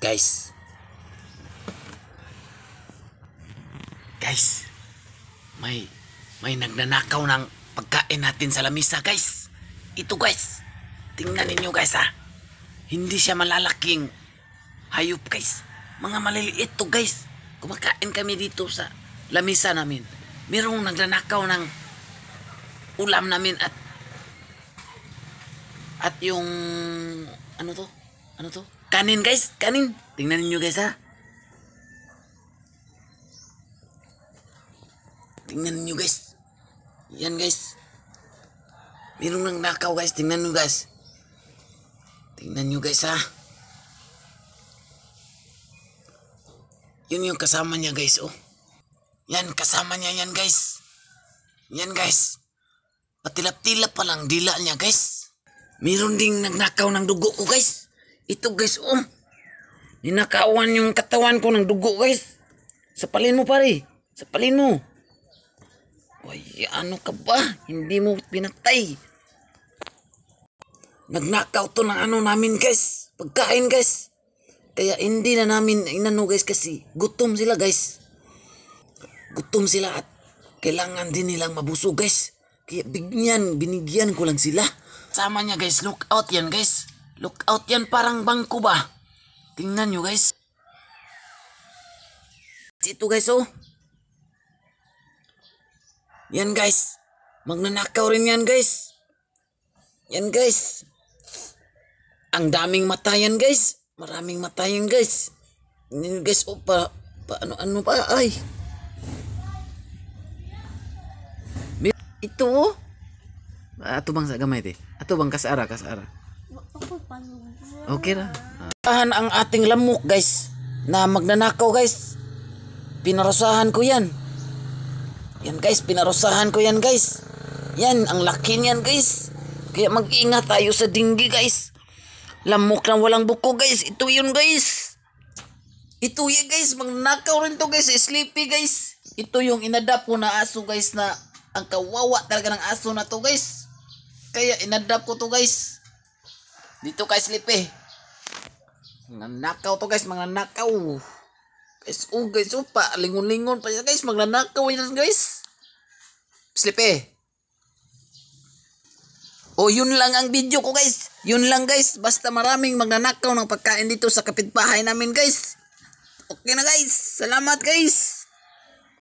Guys. Guys. May may nagnanakaw ng pagkain natin sa lamisa, guys. Ito, guys. Tingnan ninyo, guys, ha. Ah. Hindi siya malalaking hayop, guys. Mga maliliit to, guys. Kumakain kami dito sa lamisa namin. Merong nagnanakaw ng ulam namin at at yung ano to? Ano to? Kanin guys, kanin. Tingnan niyo guys ha. Tingnan niyo guys. Yan guys. Meron ng nakaw guys. Tingnan niyo guys. Tingnan niyo guys ha. Yun yung kasama niya guys oh. Yan kasama niya yan guys. Yan guys. Patilap-tilap pa lang dila niya guys. Meron ding nagnakaw ng dugo ko guys. Ito guys, oh. Ninakawan yung katawan ko ng dugo guys. Sapalin mo pare. Sapalin mo. Uy, ano ka ba? Hindi mo pinatay. Nagnakaw to ng ano namin guys. Pagkain guys. Kaya hindi na namin inano guys kasi gutom sila guys. Gutom sila at kailangan din nilang mabuso guys. Kaya bigyan, binigyan ko lang sila. Sama niya guys, look out yan guys. Look out yan, parang bangko ba? Tingnan nyo guys. Ito guys oh. Yan guys. Magnanakaw rin yan guys. Yan guys. Ang daming mata yan guys. Maraming mata yan guys. Yan guys oh pa, pa ano, ano pa ay. Ito oh. Ato ah, bang sa gamay te? Ato bang kasara kasara. Okay ra. Ahan ang ating lamok guys na magnanakaw guys. Pinarusahan ko yan. Yan guys, pinarusahan ko yan guys. Yan, ang laki niyan guys. Kaya mag-ingat tayo sa dinggi guys. Lamok na walang buko guys. Ito yun guys. Ito yun guys. Magnanakaw rin to guys. Sleepy guys. Ito yung inadapt ko na aso guys na ang kawawa talaga ng aso na to guys. Kaya inadapt ko to guys. Dito kay Sleepy. Nanakaw eh. to guys, mga nakaw. Guys, oh guys, oh lingon-lingon pa siya guys, magnanakaw yan eh, guys. Sleepy. Eh. Oh, yun lang ang video ko guys. Yun lang guys, basta maraming magnanakaw ng pagkain dito sa kapitbahay namin guys. Okay na guys, salamat guys.